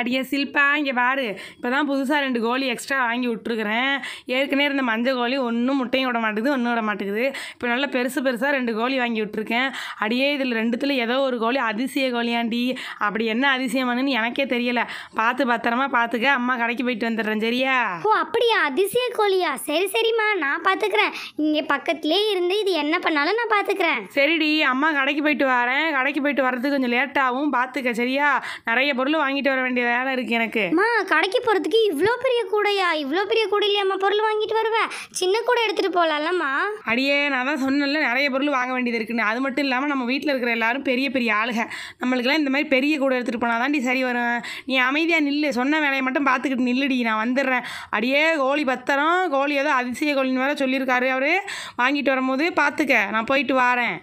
அடியே சில்பா இங்கே பாரு இப்போ தான் புதுசாக ரெண்டு கோழி எக்ஸ்ட்ரா வாங்கி விட்ருக்குறேன் ஏற்கனவே இருந்த மஞ்சள் கோழி ஒன்றும் முட்டையும் விட மாட்டேங்குது ஒன்றும் விட மாட்டேங்குது இப்போ நல்லா பெருசு பெருசாக ரெண்டு கோழி வாங்கி விட்ருக்கேன் அடியே இதில் ரெண்டுத்தில் ஏதோ ஒரு கோழி அதிசய கோழியாண்டி அப்படி என்ன அதிசயமானு எனக்கே தெரியலை பார்த்து பத்திரமா பார்த்துக்க அம்மா கடைக்கு போயிட்டு வந்துடுறேன் சரியா ஓ அப்படியா அதிசய கோழியா சரி சரிம்மா நான் பார்த்துக்குறேன் இங்கே பக்கத்துலேயே இருந்து இது என்ன பண்ணாலும் நான் பார்த்துக்குறேன் சரிடி அம்மா கடைக்கு போயிட்டு வரேன் கடைக்கு போயிட்டு வரதுக்கு கொஞ்சம் லேட்டாகவும் பார்த்துக்க சரியா நிறைய பொருள் வாங்கிட்டு வர வேண்டியது வேலை இருக்குது எனக்கு அம்மா கடைக்கு போகிறதுக்கு இவ்வளோ பெரிய கூடையா இவ்வளோ பெரிய கூடையிலையாம்மா பொருள் வாங்கிட்டு வருவேன் சின்ன கூடை எடுத்துகிட்டு போலாம்லம்மா அடியே நான் தான் சொன்னேன்ல நிறைய பொருள் வாங்க வேண்டியது இருக்குன்னு அது மட்டும் இல்லாமல் நம்ம வீட்டில் இருக்கிற எல்லாரும் பெரிய பெரிய ஆளுக நம்மளுக்கெல்லாம் இந்த மாதிரி பெரிய கூடை எடுத்துகிட்டு போனால் தாண்டி சரி வரும் நீ அமைதியாக நில்லு சொன்ன வேலையை மட்டும் பார்த்துக்கிட்டு நில்லுடி நான் வந்துடுறேன் அடியே கோழி பத்தரம் கோழி ஏதோ அதிசய கோழின்னு வேற சொல்லியிருக்காரு அவர் வாங்கிட்டு வரும்போது பார்த்துக்க நான் போயிட்டு வரேன்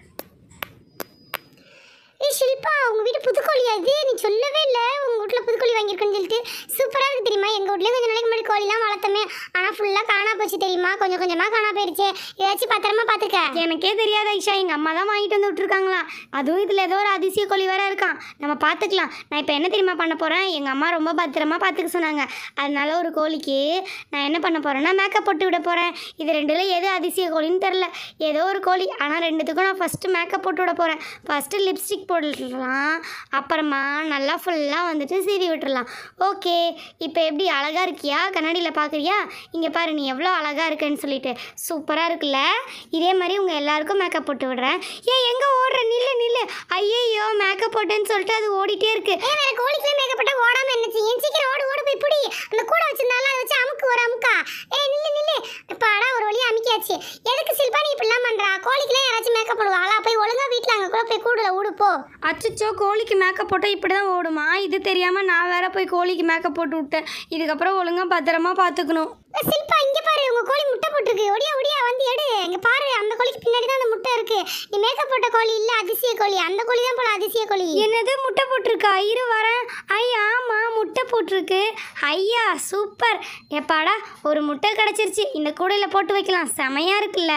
ஷில்பா உங்க வீட்டு புதுக்கோழி அது நீ சொல்லவே இல்லை உங்க வீட்டில் புதுக்கோழி வாங்கியிருக்குன்னு சொல்லிட்டு சூப்பராக இருக்குது தெரியுமா எங்கள் வீட்லேயே கொஞ்சம் நாளைக்கு முன்னாடி கோழிலாம் வளர்த்தமே ஆனால் ஃபுல்லாக காணா போச்சு தெரியுமா கொஞ்சம் கொஞ்சமாக காணா போயிடுச்சு ஏதாச்சும் பத்திரமா பார்த்துக்க எனக்கே தெரியாது ஐஷா எங்கள் அம்மா தான் வாங்கிட்டு வந்து விட்ருக்காங்களா அதுவும் இதில் ஏதோ ஒரு அதிசய கோழி வேற இருக்கான் நம்ம பார்த்துக்கலாம் நான் இப்போ என்ன தெரியுமா பண்ண போகிறேன் எங்கள் அம்மா ரொம்ப பத்திரமா பார்த்துக்க சொன்னாங்க அதனால ஒரு கோழிக்கு நான் என்ன பண்ண போகிறேன்னா மேக்கப் போட்டு விட போகிறேன் இது ரெண்டுல எது அதிசய கோழின்னு தெரில ஏதோ ஒரு கோழி ஆனால் ரெண்டுத்துக்கும் நான் ஃபஸ்ட்டு மேக்கப் போட்டு விட போகிறேன் ஃபஸ்ட்டு லிப்ஸ்டிக் போட போட்டுடலாம் அப்புறமா நல்லா ஃபுல்லாக வந்துட்டு சீவி விட்டுடலாம் ஓகே இப்போ எப்படி அழகாக இருக்கியா கண்ணாடியில் பார்க்குறியா இங்கே பாரு நீ எவ்வளோ அழகாக இருக்குன்னு சொல்லிட்டு சூப்பராக இருக்குல்ல இதே மாதிரி உங்கள் எல்லாேருக்கும் மேக்கப் போட்டு விடுறேன் ஏன் எங்கே ஓடுற நில்லு நில்லு ஐயோ மேக்கப் போட்டேன்னு சொல்லிட்டு அது ஓடிட்டே இருக்குது ஏன் வேறு கோழிக்கெலாம் மேக்கப் போட்டால் ஓடாமல் என்ன சீக்கிரம் ஓடு ஓடு போய் பிடி அந்த கூட வச்சிருந்தாலும் அச்சுச்சோ கோழிக்கு மேக்கப் போட்டால் இப்படி தான் ஓடுமா இது தெரியாமல் நான் வேற போய் கோழிக்கு மேக்கப் போட்டு விட்டேன் இதுக்கப்புறம் ஒழுங்காக பத்திரமா பார்த்துக்கணும் இங்கே பாரு உங்க கோழி முட்டை போட்டிருக்கு ஒடியா ஒடியா வந்து எடு இங்க பாரு அந்த கோழிக்கு பின்னாடி தான் அந்த முட்டை இருக்கு நீ மேக்கப் போட்ட கோழி இல்ல அதிசய கோழி அந்த கோழி தான் போல அதிசய கோழி என்னது முட்டை போட்டிருக்கா இரு வரேன் ஐ ஆமா முட்டை போட்டிருக்கு ஐயா சூப்பர் எப்பாடா ஒரு முட்டை கிடச்சிருச்சு இந்த கூடையில் போட்டு வைக்கலாம் செமையா இருக்குல்ல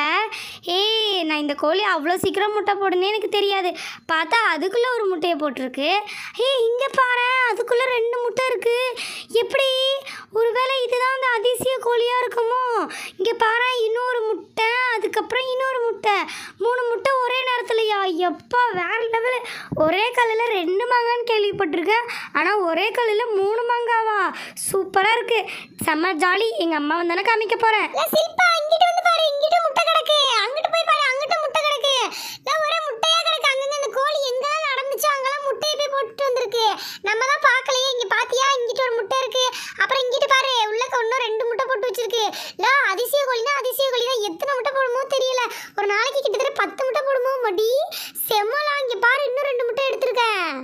ஏய் நான் இந்த கோழி அவ்வளோ சீக்கிரம் முட்டை போடுனே எனக்கு தெரியாது பார்த்தா அதுக்குள்ளே ஒரு முட்டையை போட்டிருக்கு ஏய் இங்கே பாரு அதுக்குள்ளே ரெண்டு முட்டை இருக்குது எப்படி ஒருவேளை இதுதான் அந்த அதிசய கோழியாக இருக்குமோ இங்கே பாரு இன்னொரு முட்டை அதுக்கப்புறம் இன்னொரு முட்டை மூணு முட்டை ஒரே நேரத்துலையா எப்போ வேறு லெவல் ஒரே கல்லில் ரெண்டு மாங்கான்னு கேள்விப்பட்டிருக்கேன் ஆனால் ஒரே கல்லில் மூணு மாங்காவா சூப்பராக இருக்குது செம்ம ஜாலி எங்கள் அம்மா வந்தானே காமிக்க போகிறேன் முட்டை அங்கிட்டு போய் பாரு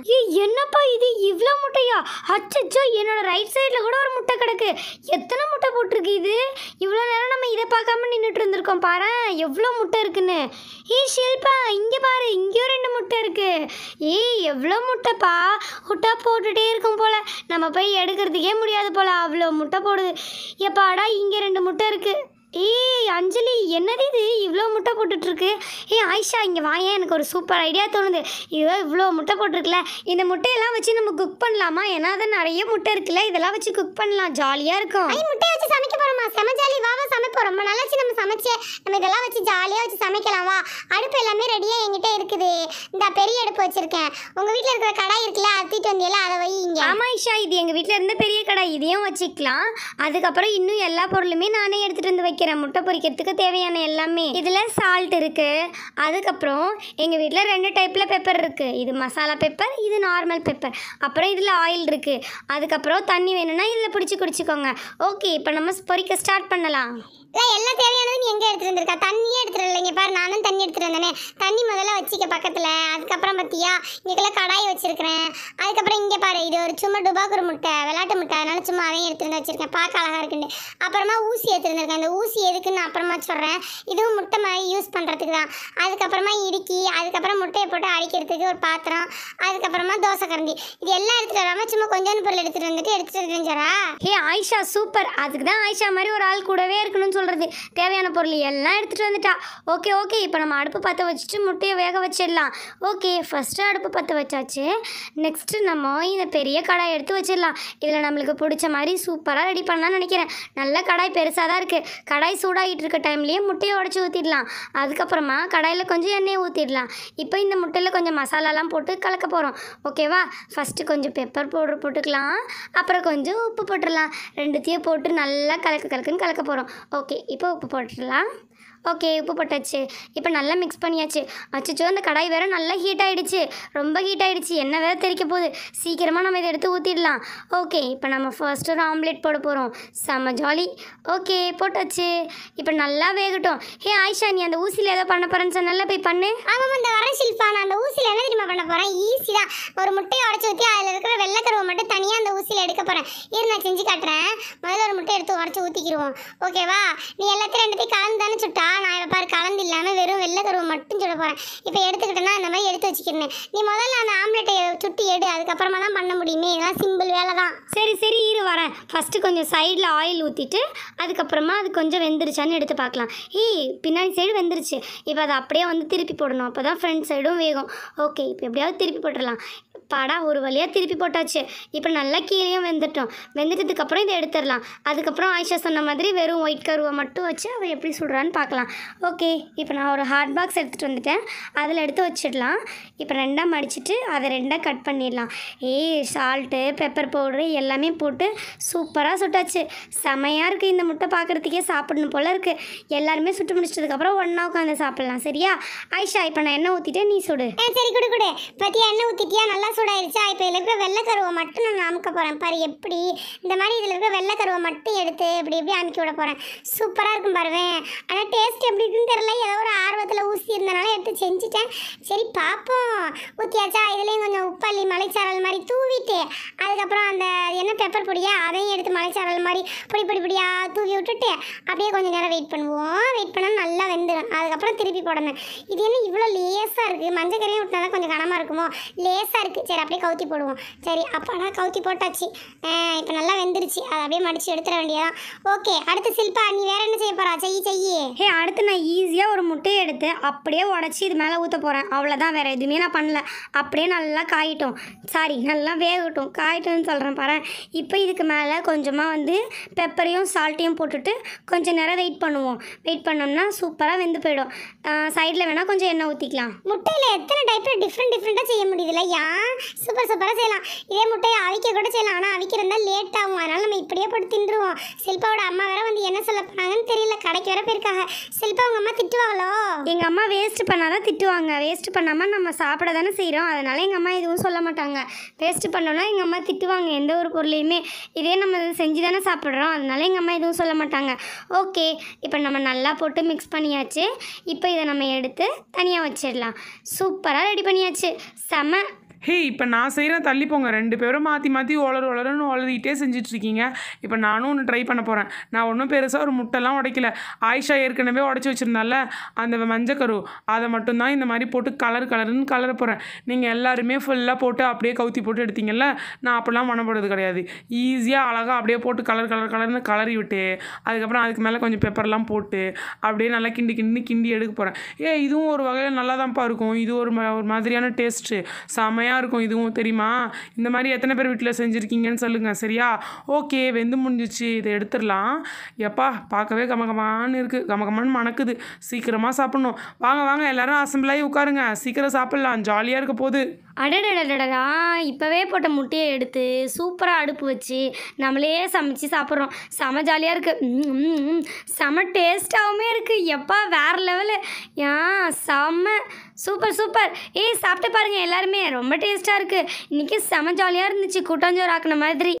ஏ என்னப்பா இது இவ்வளோ முட்டையா அச்சச்சோ என்னோட ரைட் சைடில் கூட ஒரு முட்டை கிடக்கு எத்தனை முட்டை போட்டிருக்கு இது இவ்வளோ நேரம் நம்ம இதை பார்க்காம நின்றுட்டு இருந்திருக்கோம் பாரு எவ்வளோ முட்டை இருக்குன்னு ஏய் ஷில்பா இங்கே பாரு இங்கேயும் ரெண்டு முட்டை இருக்கு ஏய் எவ்வளோ முட்டைப்பா முட்டை போட்டுகிட்டே இருக்கும் போல் நம்ம போய் எடுக்கிறதுக்கே முடியாது போல் அவ்வளோ முட்டை போடுது எப்பாடா இங்கே ரெண்டு முட்டை இருக்குது ஏய் அஞ்சலி என்னது இது இவ்வளோ முட்டை போட்டுட்ருக்கு ஏ ஆயிஷா இங்கே வாயேன் எனக்கு ஒரு சூப்பர் ஐடியா தோணுது இதோ இவ்வளோ முட்டை போட்டிருக்குல்ல இந்த முட்டையெல்லாம் வச்சு நம்ம குக் பண்ணலாமா ஏன்னா தான் நிறைய முட்டை இருக்குல்ல இதெல்லாம் வச்சு குக் பண்ணலாம் ஜாலியாக இருக்கும் முட்டை வச்சு சமைக்க போகிறோமா செம ஜாலி வா வா சமைப்போம் ரொம்ப நல்லா வச்சு நம்ம சமைச்சு நம்ம இதெல்லாம் வச்சு ஜாலியாக வச்சு சமைக்கலாம் வா அடுப்பு எல்லாமே ரெடியாக என்கிட்ட இருக்குது இந்த பெரிய அடுப்பு வச்சுருக்கேன் உங்கள் வீட்டில் இருக்கிற கடாய் இருக்குல்ல அத்திட்டு வந்தியெல்லாம் அதை வைங்க ஆமாம் இஷா இது எங்கள் வீட்டில் இருந்த பெரிய கடாய் இதையும் வச்சுக்கலாம் அதுக்கப்புறம் இன்னும் எல்லா பொருளுமே நானே எடுத்துகிட்டு வந்து வைக்கிறேன் பொரிக்கிறேன் முட்டை பொரிக்கிறதுக்கு தேவையான எல்லாமே இதில் சால்ட் இருக்குது அதுக்கப்புறம் எங்கள் வீட்டில் ரெண்டு டைப்பில் பெப்பர் இருக்குது இது மசாலா பெப்பர் இது நார்மல் பெப்பர் அப்புறம் இதில் ஆயில் இருக்குது அதுக்கப்புறம் தண்ணி வேணும்னா இதில் பிடிச்சி குடிச்சிக்கோங்க ஓகே இப்போ நம்ம பொரிக்க ஸ்டார்ட் பண்ணலாம் எல்லாம் எங்கே எடுத்துகிட்டு வந்திருக்கா தண்ணியே எடுத்துகிட்டு இல்லைங்க பாரு நானும் தண்ணி எடுத்துகிட்டு வந்தேனே தண்ணி முதல்ல வச்சிக்க பக்கத்தில் அதுக்கப்புறம் பார்த்தியா இங்கெல்லாம் கடாய் வச்சுருக்கிறேன் அதுக்கப்புறம் இங்கே பாரு இது ஒரு சும்மா டுபாக்குரு முட்டை விளாட்டு முட்டை அதனால சும்மா அதையும் எடுத்துகிட்டு வந்து வச்சுருக்கேன் பார்க்க அழகாக இருக்குன்னு அப்புறமா ஊசி எடுத்துருந்துருக்கேன் அந்த ஊசி எதுக்குன்னு அப்புறமா சொல்கிறேன் இதுவும் முட்டை மாதிரி யூஸ் பண்ணுறதுக்கு தான் அதுக்கப்புறமா இடுக்கி அதுக்கப்புறம் முட்டையை போட்டு அடிக்கிறதுக்கு ஒரு பாத்திரம் அதுக்கப்புறமா தோசை கரண்டி இது எல்லாம் எடுத்துகிட்டு வராமல் சும்மா கொஞ்சோண்டு பொருள் எடுத்துகிட்டு வந்துட்டு எடுத்துகிட்டு சாரா ஹே ஆயிஷா சூப்பர் அதுக்கு தான் ஆயிஷா மாதிரி ஒரு ஆள் கூடவே இருக்கணும்னு சொல்கிறது தேவையான பொருள் எல்லாம் எடுத்துகிட்டு வந்துட்டா ஓகே ஓகே இப்போ நம்ம அடுப்பு பற்ற வச்சுட்டு முட்டையை வேக வச்சிடலாம் ஓகே ஃபஸ்ட்டு அடுப்பு பற்ற வச்சாச்சு நெக்ஸ்ட்டு நம்ம இந்த பெரிய கடாய் எடுத்து வச்சிடலாம் இதில் நம்மளுக்கு பிடிச்ச மாதிரி சூப்பராக ரெடி பண்ணலாம்னு நினைக்கிறேன் நல்ல கடாய் பெருசாக தான் இருக்குது கடாய் சூடாகிட்டு இருக்க டைம்லேயே முட்டையை உடச்சி ஊற்றிடலாம் அதுக்கப்புறமா கடாயில் கொஞ்சம் எண்ணெயை ஊற்றிடலாம் இப்போ இந்த முட்டையில் கொஞ்சம் மசாலாலாம் போட்டு கலக்க போகிறோம் ஓகேவா ஃபஸ்ட்டு கொஞ்சம் பெப்பர் பவுடர் போட்டுக்கலாம் அப்புறம் கொஞ்சம் உப்பு போட்டுடலாம் ரெண்டுத்தையும் போட்டு நல்லா கலக்க கலக்குன்னு கலக்க போகிறோம் ஓகே இப்போ உப்பு போட்டுடலாம் போட்டுடலாம் ஓகே உப்பு போட்டாச்சு இப்போ நல்லா மிக்ஸ் பண்ணியாச்சு அச்சோ அந்த கடாய் வேறு நல்லா ஹீட் ஆகிடுச்சு ரொம்ப ஹீட் ஆகிடுச்சு என்ன வேறு தெரிக்க போகுது சீக்கிரமாக நம்ம இதை எடுத்து ஊற்றிடலாம் ஓகே இப்போ நம்ம ஃபர்ஸ்ட் ஒரு ஆம்லேட் போட போகிறோம் செம்ம ஜாலி ஓகே போட்டாச்சு இப்போ நல்லா வேகட்டும் ஹே ஆயிஷா நீ அந்த ஊசியில் ஏதோ பண்ண போகிறேன்னு நல்லா போய் பண்ணு ஆமாம் அந்த வர ஷில்பா நான் அந்த ஊசியில் என்ன தெரியுமா பண்ண போகிறேன் ஈஸி தான் ஒரு முட்டையை உடச்சி ஊற்றி அதில் இருக்கிற வெள்ளை கருவை மட்டும் தனியாக அந்த ஊசியில் எடுக்க போகிறேன் இரு நான் செஞ்சு காட்டுறேன் உடச்சி ஊற்றிக்கிடுவோம் ஓகேவா நீ எல்லாத்தையும் ரெண்டு பேரும் கலந்து தானே சுட்டா நான் இப்போ பாரு கலந்து இல்லாமல் வெறும் வெள்ளைக்கருவை மட்டும் சுட போகிறேன் இப்போ எடுத்துக்கிட்டேன்னா இந்த மாதிரி எடுத்து வச்சுக்கிறேன் நீ முதல்ல அந்த ஆம்லெட்டை சுட்டி எடு அதுக்கப்புறமா தான் பண்ண முடியுமே இதெல்லாம் சிம்பிள் வேலை தான் சரி சரி இரு வரேன் ஃபஸ்ட்டு கொஞ்சம் சைடில் ஆயில் ஊற்றிட்டு அதுக்கப்புறமா அது கொஞ்சம் வெந்துருச்சான்னு எடுத்து பார்க்கலாம் ஹீ பின்னாடி சைடு வெந்துருச்சு இப்போ அதை அப்படியே வந்து திருப்பி போடணும் அப்போ தான் ஃப்ரண்ட் சைடும் வேகும் ஓகே இப்போ எப்படியாவது திருப்பி போட்டுடலாம் பாடா ஒரு வழியாக திருப்பி போட்டாச்சு இப்போ நல்லா கீழேயும் வெந்துட்டோம் வெந்துட்டதுக்கப்புறம் இதை எடுத்துடலாம் அதுக்கப்புறம் ஆயிஷா சொன்ன மாதிரி வெறும் ஒயிட் கருவை மட்டும் வச்சு அவள் எப்படி சுடுறான்னு பார்க்கலாம் ஓகே இப்போ நான் ஒரு ஹாட் பாக்ஸ் எடுத்துகிட்டு வந்துட்டேன் அதில் எடுத்து வச்சிடலாம் இப்போ ரெண்டாக மடிச்சுட்டு அதை ரெண்டாக கட் பண்ணிடலாம் ஏ சால்ட்டு பெப்பர் பவுடரு எல்லாமே போட்டு சூப்பராக சுட்டாச்சு செமையாக இருக்குது இந்த முட்டை பார்க்குறதுக்கே சாப்பிடணும் போல் இருக்குது எல்லாருமே சுட்டு முடிச்சதுக்கப்புறம் ஒன்றா உட்காந்து சாப்பிட்லாம் சரியா ஆயிஷா இப்போ நான் எண்ணெய் ஊற்றிட்டேன் நீ சுடு சரி கொடு கொடு பற்றி எண்ணெய் ஊற்றிட்டியா நல்லா சூடாயிருச்சா இப்போ இதில் இருக்கிற வெள்ளைக்கருவை மட்டும் நான் அமுக்க போகிறேன் பாரு எப்படி இந்த மாதிரி இதில் இருக்கிற வெள்ளைக்கருவை மட்டும் எடுத்து இப்படி இப்படி அமுக்கி விட போகிறேன் சூப்பராக இருக்கும் பாருவேன் ஆனால் டேஸ்ட் எப்படி இருக்குன்னு தெரில ஏதோ ஒரு ஆர்வத்தில் ஊசி இருந்தனால எடுத்து செஞ்சுட்டேன் சரி பார்ப்போம் ஊற்றியாச்சா இதுலேயும் கொஞ்சம் உப்பள்ளி மலைச்சாரல் மாதிரி தூவிட்டு அதுக்கப்புறம் அந்த என்ன பெப்பர் பொடியா அதையும் எடுத்து மலைச்சாரல் மாதிரி பொடி பொடி பொடியாக தூவி விட்டுட்டு அப்படியே கொஞ்சம் நேரம் வெயிட் பண்ணுவோம் வெயிட் பண்ணால் நல்லா வெந்துடும் அதுக்கப்புறம் திருப்பி போடணும் இது என்ன இவ்வளோ லேஸாக இருக்குது மஞ்சள் கறியும் விட்டால் தான் கொஞ்சம் கனமாக இருக்குமோ லேஸாக இருக்குது சரி அப்படியே கவுத்தி போடுவோம் சரி அப்போனா கவுத்தி போட்டாச்சு இப்போ நல்லா வெந்துருச்சு அதை அப்படியே மடித்து எடுத்துட வேண்டியதான் ஓகே அடுத்து சில்பா நீ வேற என்ன செய்ய போகிறா செய்ய செய்ய ஹே அடுத்து நான் ஈஸியாக ஒரு முட்டையை எடுத்து அப்படியே உடச்சி இது மேலே ஊற்ற போகிறேன் அவ்வளோதான் வேறு எதுவுமே நான் பண்ணல அப்படியே நல்லா காயிட்டோம் சாரி நல்லா வேகட்டும் காயிட்டோம்னு சொல்கிறேன் பாரு இப்போ இதுக்கு மேலே கொஞ்சமாக வந்து பெப்பரையும் சால்ட்டையும் போட்டுட்டு கொஞ்சம் நேரம் வெயிட் பண்ணுவோம் வெயிட் பண்ணோம்னா சூப்பராக வெந்து போயிடும் சைடில் வேணால் கொஞ்சம் எண்ணெய் ஊற்றிக்கலாம் முட்டையில் எத்தனை டைப்பில் டிஃப்ரெண்ட் டிஃப்ரெண்ட்டாக செய்ய முடியுது இல்லையா சூப்பர் சூப்பராக செய்யலாம் இதே முட்டையை அவிக்க கூட செய்யலாம் ஆனால் அவிக்கிறதா லேட் ஆகும் அதனால் நம்ம இப்படியே போட்டு தின்றுவோம் சில்பாவோட அம்மா வேற வந்து என்ன சொல்ல போனாங்கன்னு தெரியல கடைக்கு வர போயிருக்காங்க சில்பா உங்கள் அம்மா திட்டுவாங்களோ எங்கள் அம்மா வேஸ்ட் பண்ணாதான் திட்டுவாங்க வேஸ்ட் பண்ணாமல் நம்ம சாப்பிட தானே செய்கிறோம் அதனால் எங்கள் அம்மா எதுவும் சொல்ல மாட்டாங்க வேஸ்ட் பண்ணோன்னா எங்கள் அம்மா திட்டுவாங்க எந்த ஒரு பொருளையுமே இதே நம்ம செஞ்சு தானே சாப்பிட்றோம் அதனால் எங்கள் அம்மா எதுவும் சொல்ல மாட்டாங்க ஓகே இப்போ நம்ம நல்லா போட்டு மிக்ஸ் பண்ணியாச்சு இப்போ இதை நம்ம எடுத்து தனியாக வச்சிடலாம் சூப்பராக ரெடி பண்ணியாச்சு செம ஹே இப்போ நான் செய்கிறேன் தள்ளிப்போங்க ரெண்டு பேரும் மாற்றி மாற்றி ஒளர் ஒளருன்னு ஒளரிக்கிட்டே செஞ்சிட்ருக்கீங்க இப்போ நானும் ஒன்று ட்ரை பண்ண போகிறேன் நான் ஒன்றும் பெருசாக ஒரு முட்டைலாம் உடைக்கல ஆயிஷா ஏற்கனவே உடச்சி வச்சுருந்தால அந்த மஞ்சக்கரு அதை மட்டும்தான் இந்த மாதிரி போட்டு கலர் கலருன்னு கலர போகிறேன் நீங்கள் எல்லாருமே ஃபுல்லாக போட்டு அப்படியே கவுத்தி போட்டு எடுத்தீங்கல்ல நான் அப்போல்லாம் மனப்படுறது கிடையாது ஈஸியாக அழகாக அப்படியே போட்டு கலர் கலர் கலர்னு கலரி விட்டு அதுக்கப்புறம் அதுக்கு மேலே கொஞ்சம் பெப்பர்லாம் போட்டு அப்படியே நல்லா கிண்டி கிண்டி கிண்டி எடுக்க போகிறேன் ஏ இதுவும் ஒரு வகையில் நல்லா தான்ப்பா இருக்கும் இது ஒரு ஒரு மாதிரியான டேஸ்ட்டு செமையாக செம்மையாக இருக்கும் இதுவும் தெரியுமா இந்த மாதிரி எத்தனை பேர் வீட்டில் செஞ்சுருக்கீங்கன்னு சொல்லுங்கள் சரியா ஓகே வெந்து முடிஞ்சிச்சு இதை எடுத்துடலாம் எப்பா பார்க்கவே கமகமான்னு இருக்குது கமகமானு மணக்குது சீக்கிரமாக சாப்பிட்ணும் வாங்க வாங்க எல்லோரும் அசம்பிளாகி உட்காருங்க சீக்கிரம் சாப்பிட்லாம் ஜாலியாக இருக்க போகுது அடடடடடா இப்போவே போட்ட முட்டையை எடுத்து சூப்பராக அடுப்பு வச்சு நம்மளே சமைச்சு சாப்பிட்றோம் செம ஜாலியாக இருக்குது செம டேஸ்ட்டாகவுமே இருக்குது எப்பா வேறு லெவலு ஏன் செம்ம சூப்பர் சூப்பர் ஏய் சாப்பிட்டு பாருங்கள் எல்லாருமே ரொம்ப டேஸ்ட்டாக இருக்குது இன்றைக்கி செம ஜாலியாக இருந்துச்சு கூட்டாஞ்சோறு ஆக்கின மாதிரி